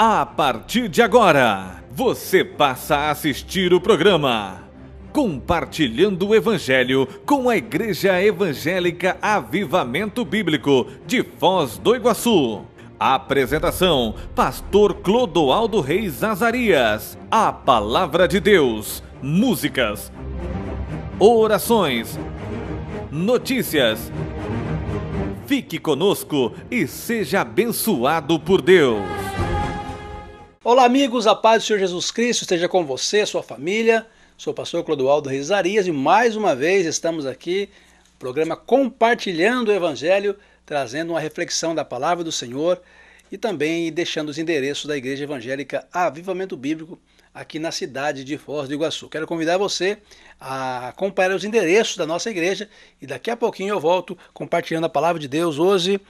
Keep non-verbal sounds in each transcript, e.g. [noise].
A partir de agora, você passa a assistir o programa Compartilhando o Evangelho com a Igreja Evangélica Avivamento Bíblico de Foz do Iguaçu. Apresentação: Pastor Clodoaldo Reis Azarias. A Palavra de Deus, músicas, orações, notícias. Fique conosco e seja abençoado por Deus. Olá, amigos, a paz do Senhor Jesus Cristo esteja com você, sua família. Sou o pastor Clodoaldo Reis Arias e mais uma vez estamos aqui, programa Compartilhando o Evangelho, trazendo uma reflexão da palavra do Senhor e também deixando os endereços da Igreja Evangélica Avivamento Bíblico aqui na cidade de Foz do Iguaçu. Quero convidar você a acompanhar os endereços da nossa igreja e daqui a pouquinho eu volto compartilhando a palavra de Deus hoje.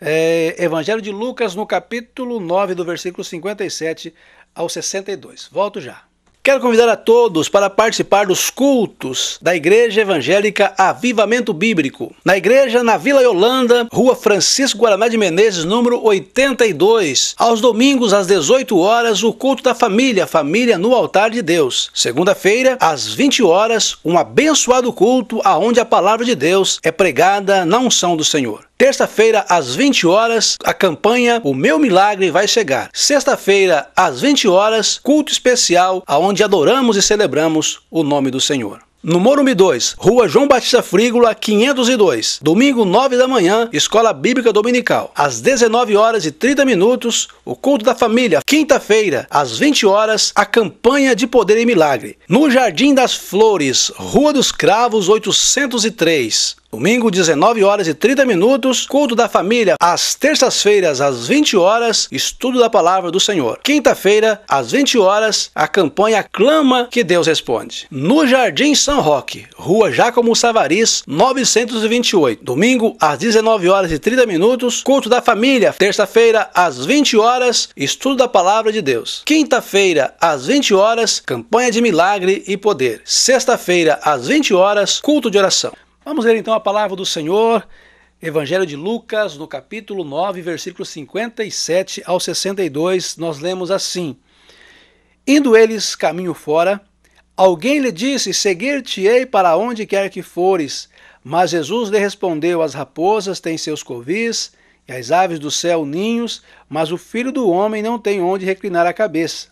É, Evangelho de Lucas, no capítulo 9, do versículo 57 ao 62. Volto já. Quero convidar a todos para participar dos cultos da Igreja Evangélica Avivamento Bíblico, na igreja na Vila Yolanda, Rua Francisco Guaraná de Menezes, número 82. Aos domingos às 18 horas, o culto da família, família no altar de Deus. Segunda-feira, às 20 horas, um abençoado culto aonde a palavra de Deus é pregada na unção do Senhor. Terça-feira, às 20 horas, a campanha O Meu Milagre vai chegar. Sexta-feira, às 20 horas, culto especial, aonde adoramos e celebramos o nome do Senhor. No Morumbi 2, Rua João Batista Frígula 502. Domingo, 9 da manhã, Escola Bíblica Dominical. Às 19 horas e 30 minutos, o culto da família. Quinta-feira, às 20 horas, a campanha de poder e milagre. No Jardim das Flores, Rua dos Cravos, 803. Domingo, 19 horas e 30 minutos, culto da família às terças-feiras às 20 horas, estudo da palavra do Senhor. Quinta-feira às 20 horas, a campanha Clama que Deus responde. No Jardim São Roque, Rua Jacomo Savaris, 928. Domingo às 19 horas e 30 minutos, culto da família. Terça-feira às 20 horas, estudo da palavra de Deus. Quinta-feira às 20 horas, campanha de milagre e poder. Sexta-feira às 20 horas, culto de oração. Vamos ler então a palavra do Senhor, Evangelho de Lucas, no capítulo 9, versículos 57 ao 62, nós lemos assim: Indo eles caminho fora, alguém lhe disse: Seguir-te-ei para onde quer que fores. Mas Jesus lhe respondeu: As raposas têm seus covis, e as aves do céu ninhos, mas o filho do homem não tem onde reclinar a cabeça.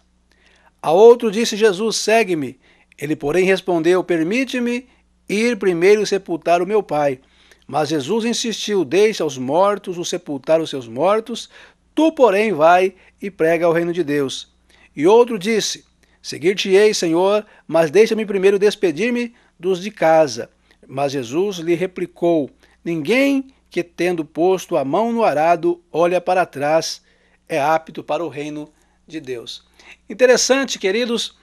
A outro disse Jesus: Segue-me. Ele, porém, respondeu: Permite-me ir primeiro sepultar o meu pai. Mas Jesus insistiu: Deixa os mortos o sepultar os seus mortos, tu, porém, vai e prega o reino de Deus. E outro disse: Seguir-te-ei, Senhor, mas deixa-me primeiro despedir-me dos de casa. Mas Jesus lhe replicou: Ninguém que, tendo posto a mão no arado, olha para trás, é apto para o reino de Deus. Interessante, queridos,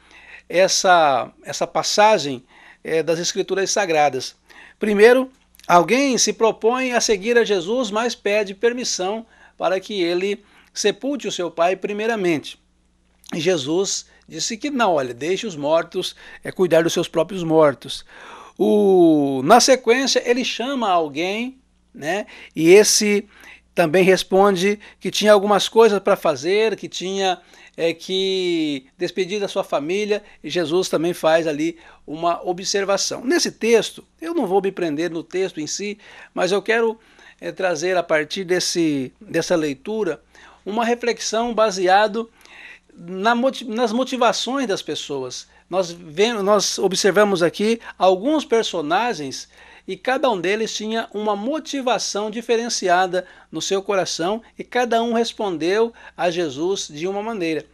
essa, essa passagem é, das Escrituras Sagradas. Primeiro, alguém se propõe a seguir a Jesus, mas pede permissão para que ele sepulte o seu pai primeiramente. E Jesus disse que não, olha, deixe os mortos é, cuidar dos seus próprios mortos. O, na sequência, ele chama alguém, né? E esse também responde que tinha algumas coisas para fazer, que tinha é, que despedir da sua família, e Jesus também faz ali uma observação. Nesse texto, eu não vou me prender no texto em si, mas eu quero é, trazer a partir desse, dessa leitura uma reflexão baseado na, nas motivações das pessoas. Nós, vemos, nós observamos aqui alguns personagens e cada um deles tinha uma motivação diferenciada no seu coração e cada um respondeu a Jesus de uma maneira.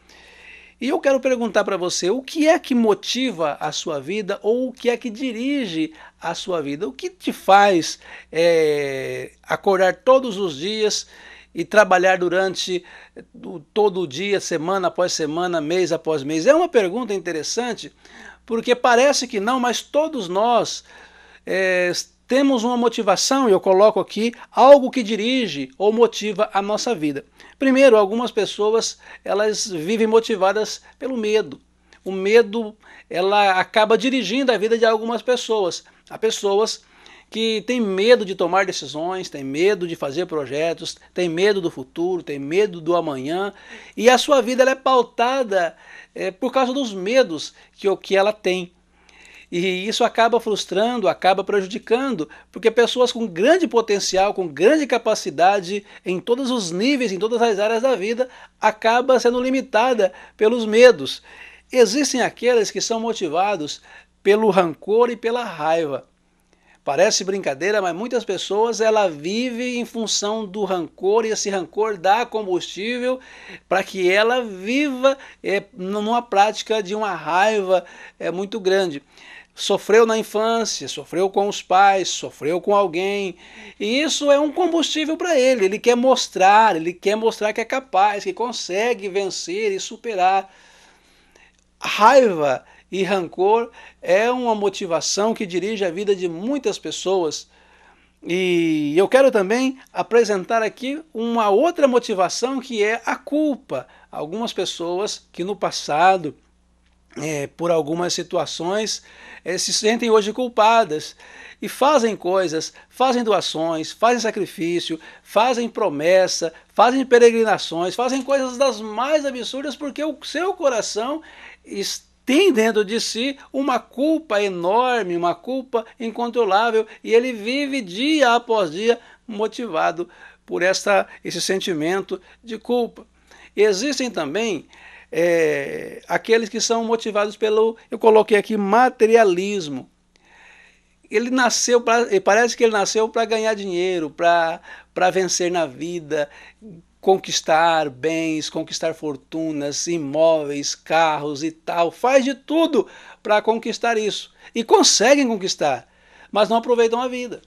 E eu quero perguntar para você, o que é que motiva a sua vida ou o que é que dirige a sua vida? O que te faz é, acordar todos os dias e trabalhar durante todo o dia, semana após semana, mês após mês? É uma pergunta interessante, porque parece que não, mas todos nós é, temos uma motivação, e eu coloco aqui algo que dirige ou motiva a nossa vida. Primeiro, algumas pessoas elas vivem motivadas pelo medo. O medo ela acaba dirigindo a vida de algumas pessoas. Há pessoas que têm medo de tomar decisões, têm medo de fazer projetos, têm medo do futuro, têm medo do amanhã, e a sua vida ela é pautada é, por causa dos medos que, que ela tem. E isso acaba frustrando, acaba prejudicando, porque pessoas com grande potencial, com grande capacidade em todos os níveis, em todas as áreas da vida, acaba sendo limitada pelos medos. Existem aqueles que são motivados pelo rancor e pela raiva. Parece brincadeira, mas muitas pessoas ela vive em função do rancor e esse rancor dá combustível para que ela viva é, numa prática de uma raiva é, muito grande. Sofreu na infância, sofreu com os pais, sofreu com alguém, e isso é um combustível para ele. Ele quer mostrar, ele quer mostrar que é capaz, que consegue vencer e superar. A raiva e rancor é uma motivação que dirige a vida de muitas pessoas. E eu quero também apresentar aqui uma outra motivação que é a culpa. Algumas pessoas que no passado, é, por algumas situações, é, se sentem hoje culpadas e fazem coisas, fazem doações, fazem sacrifício, fazem promessa, fazem peregrinações, fazem coisas das mais absurdas porque o seu coração está tem dentro de si uma culpa enorme, uma culpa incontrolável, e ele vive dia após dia motivado por esta esse sentimento de culpa. Existem também é, aqueles que são motivados pelo, eu coloquei aqui, materialismo. Ele nasceu, pra, parece que ele nasceu para ganhar dinheiro, para vencer na vida, conquistar bens, conquistar fortunas, imóveis, carros e tal. Faz de tudo para conquistar isso. E conseguem conquistar, mas não aproveitam a vida.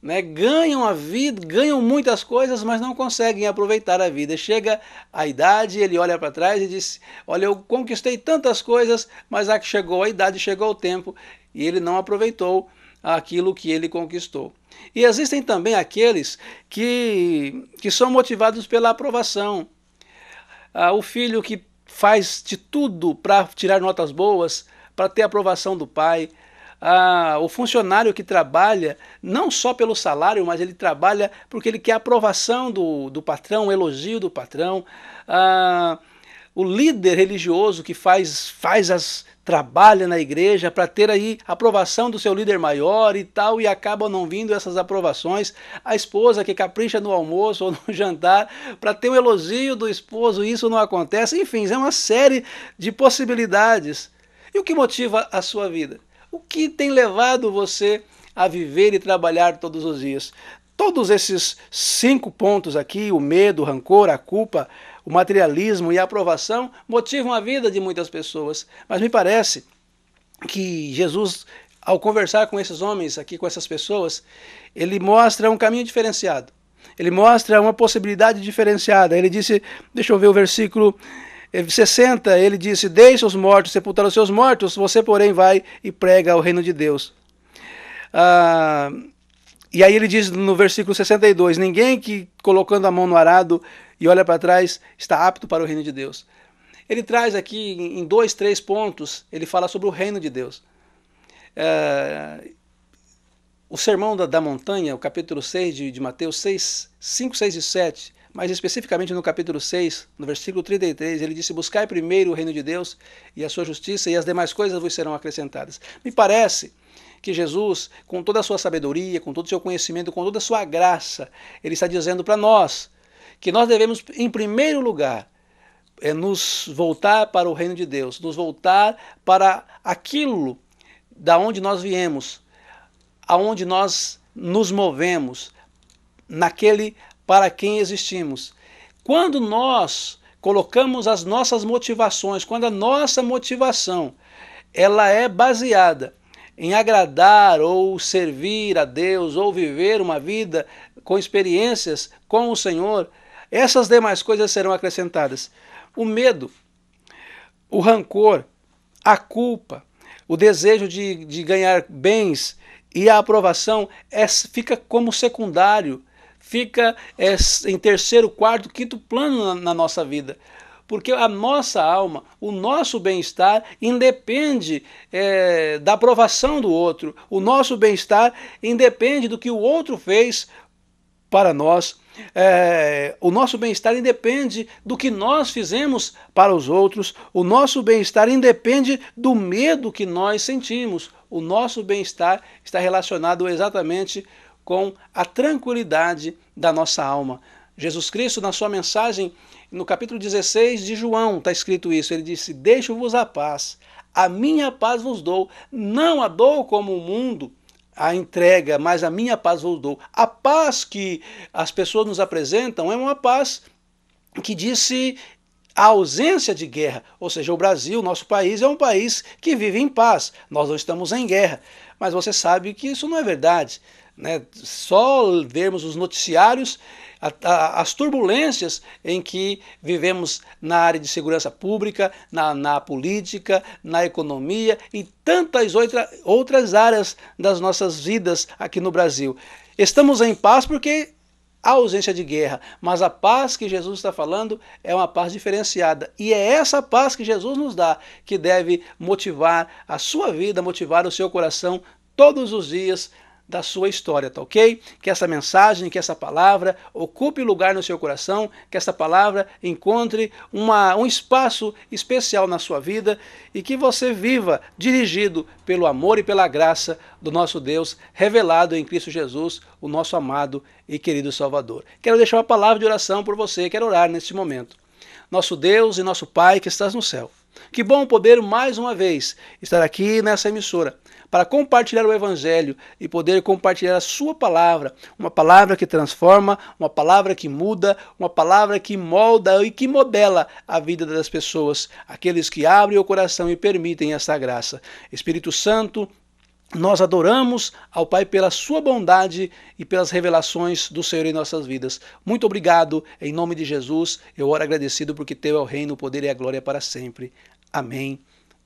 Né? ganham a vida, ganham muitas coisas, mas não conseguem aproveitar a vida. Chega a idade, ele olha para trás e diz: Olha, eu conquistei tantas coisas, mas chegou a idade, chegou o tempo e ele não aproveitou aquilo que ele conquistou. E existem também aqueles que, que são motivados pela aprovação. Ah, o filho que faz de tudo para tirar notas boas, para ter aprovação do pai. Ah, o funcionário que trabalha não só pelo salário, mas ele trabalha porque ele quer aprovação do, do patrão, elogio do patrão. Ah, o líder religioso que faz, faz as trabalha na igreja para ter aí aprovação do seu líder maior e tal e acabam não vindo essas aprovações, a esposa que capricha no almoço [laughs] ou no jantar para ter o um elogio do esposo, isso não acontece. Enfim, é uma série de possibilidades. E o que motiva a sua vida? O que tem levado você a viver e trabalhar todos os dias? Todos esses cinco pontos aqui, o medo, o rancor, a culpa, o materialismo e a aprovação motivam a vida de muitas pessoas. Mas me parece que Jesus, ao conversar com esses homens aqui, com essas pessoas, ele mostra um caminho diferenciado. Ele mostra uma possibilidade diferenciada. Ele disse, deixa eu ver o versículo 60, eh, ele disse: Deixa os mortos sepultar os seus mortos, você, porém, vai e prega o reino de Deus. Ah, e aí ele diz no versículo 62: Ninguém que colocando a mão no arado e olha para trás está apto para o reino de Deus. Ele traz aqui em dois, três pontos, ele fala sobre o reino de Deus. É, o sermão da, da, montanha, o capítulo 6 de, de Mateus 6, 5, 6 e 7, mas especificamente no capítulo 6, no versículo 33, ele disse: Buscai primeiro o reino de Deus e a sua justiça, e as demais coisas vos serão acrescentadas. Me parece que Jesus, com toda a sua sabedoria, com todo o seu conhecimento, com toda a sua graça, ele está dizendo para nós que nós devemos, em primeiro lugar, é, nos voltar para o reino de Deus, nos voltar para aquilo da onde nós viemos, aonde nós nos movemos, naquele para quem existimos. Quando nós colocamos as nossas motivações, quando a nossa motivação ela é baseada em agradar ou servir a Deus ou viver uma vida com experiências com o Senhor, essas demais coisas serão acrescentadas. O medo, o rancor, a culpa, o desejo de, de ganhar bens e a aprovação é, fica como secundário, fica é, em terceiro, quarto, quinto plano na, na nossa vida porque a nossa alma, o nosso bem-estar independe é, da aprovação do outro, o nosso bem-estar independe do que o outro fez para nós. É, o nosso bem-estar independe do que nós fizemos para os outros, o nosso bem-estar independe do medo que nós sentimos. O nosso bem-estar está relacionado exatamente com a tranquilidade da nossa alma. Jesus Cristo, na sua mensagem no capítulo 16 de João está escrito isso. Ele disse: Deixo-vos a paz, a minha paz vos dou, não a dou como o mundo a entrega, mas a minha paz vos dou. A paz que as pessoas nos apresentam é uma paz que disse a ausência de guerra. Ou seja, o Brasil, nosso país, é um país que vive em paz. Nós não estamos em guerra. Mas você sabe que isso não é verdade. Né? Só vermos os noticiários, a, a, as turbulências em que vivemos na área de segurança pública, na, na política, na economia e tantas outra, outras áreas das nossas vidas aqui no Brasil. Estamos em paz porque a ausência de guerra, mas a paz que Jesus está falando é uma paz diferenciada. E é essa paz que Jesus nos dá que deve motivar a sua vida, motivar o seu coração todos os dias da sua história, tá ok? Que essa mensagem, que essa palavra ocupe lugar no seu coração, que essa palavra encontre uma, um espaço especial na sua vida e que você viva dirigido pelo amor e pela graça do nosso Deus, revelado em Cristo Jesus, o nosso amado e querido Salvador. Quero deixar uma palavra de oração por você, quero orar neste momento. Nosso Deus e nosso Pai que estás no céu. Que bom poder mais uma vez estar aqui nessa emissora para compartilhar o Evangelho e poder compartilhar a Sua palavra, uma palavra que transforma, uma palavra que muda, uma palavra que molda e que modela a vida das pessoas, aqueles que abrem o coração e permitem essa graça. Espírito Santo, nós adoramos ao Pai pela sua bondade e pelas revelações do Senhor em nossas vidas. Muito obrigado, em nome de Jesus, eu oro agradecido porque teu é o reino, o poder e a glória para sempre. Amém.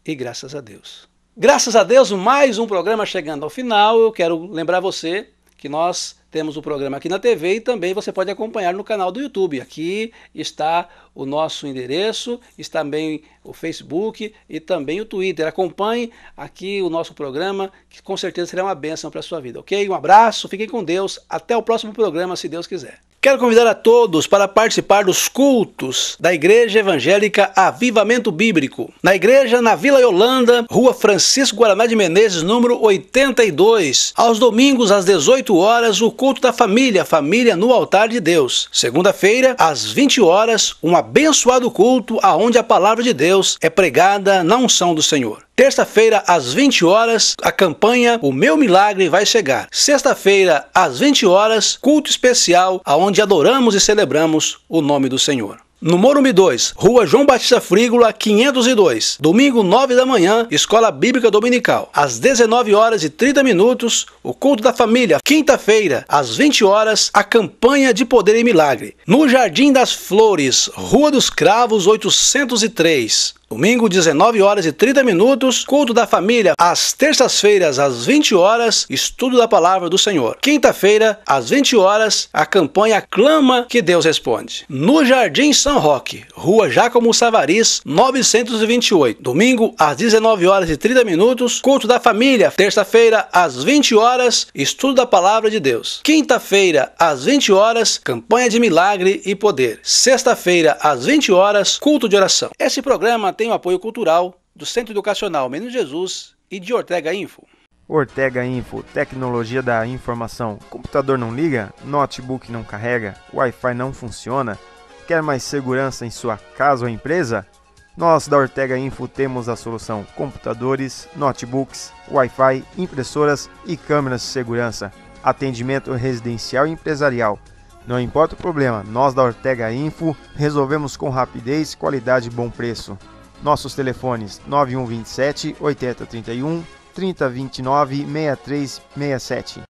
E graças a Deus. Graças a Deus, mais um programa chegando ao final. Eu quero lembrar você que nós temos o um programa aqui na TV e também você pode acompanhar no canal do YouTube. Aqui está o nosso endereço, está também o Facebook e também o Twitter. Acompanhe aqui o nosso programa, que com certeza será uma bênção para a sua vida, ok? Um abraço, fiquem com Deus. Até o próximo programa, se Deus quiser. Quero convidar a todos para participar dos cultos da Igreja Evangélica Avivamento Bíblico, na igreja na Vila Yolanda, Rua Francisco Guaraná de Menezes, número 82. Aos domingos às 18 horas, o culto da família, família no altar de Deus. Segunda-feira, às 20 horas, um abençoado culto aonde a palavra de Deus é pregada na unção do Senhor. Terça-feira, às 20 horas, a campanha O Meu Milagre Vai Chegar. Sexta-feira, às 20 horas, culto especial, aonde adoramos e celebramos o nome do Senhor. No Morumbi 2, Rua João Batista Frígola, 502. Domingo, 9 da manhã, Escola Bíblica Dominical. Às 19 horas e 30 minutos, o culto da família. Quinta-feira, às 20 horas, a campanha de poder e milagre. No Jardim das Flores, Rua dos Cravos, 803. Domingo, 19 horas e 30 minutos, culto da família, às terças-feiras, às 20 horas, estudo da palavra do Senhor. Quinta-feira, às 20 horas, a campanha Clama que Deus Responde. No Jardim São Roque, Rua Jacomo Savaris, 928. Domingo, às 19 horas e 30 minutos, culto da família. Terça-feira, às 20 horas, estudo da palavra de Deus. Quinta-feira, às 20 horas, campanha de milagre e poder. Sexta-feira, às 20 horas, culto de oração. Esse programa tem o apoio cultural do Centro Educacional Menino Jesus e de Ortega Info. Ortega Info, tecnologia da informação. Computador não liga? Notebook não carrega? Wi-Fi não funciona? Quer mais segurança em sua casa ou empresa? Nós da Ortega Info temos a solução: computadores, notebooks, Wi-Fi, impressoras e câmeras de segurança. Atendimento residencial e empresarial. Não importa o problema, nós da Ortega Info resolvemos com rapidez, qualidade e bom preço. Nossos telefones 9127 8031 3029 6367.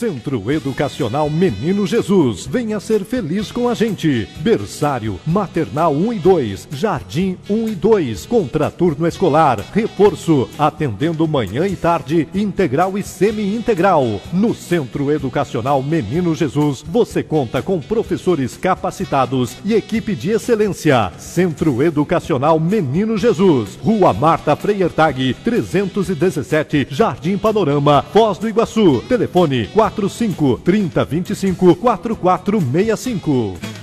Centro Educacional Menino Jesus. Venha ser feliz com a gente. Berçário, Maternal 1 e 2, Jardim 1 e 2, Contraturno Escolar, Reforço, atendendo manhã e tarde, integral e semi-integral. No Centro Educacional Menino Jesus, você conta com professores capacitados e equipe de excelência. Centro Educacional Menino Jesus, Rua Marta Freiertag, 317, Jardim Panorama, Foz do Iguaçu. Telefone 4 45 3025 4465.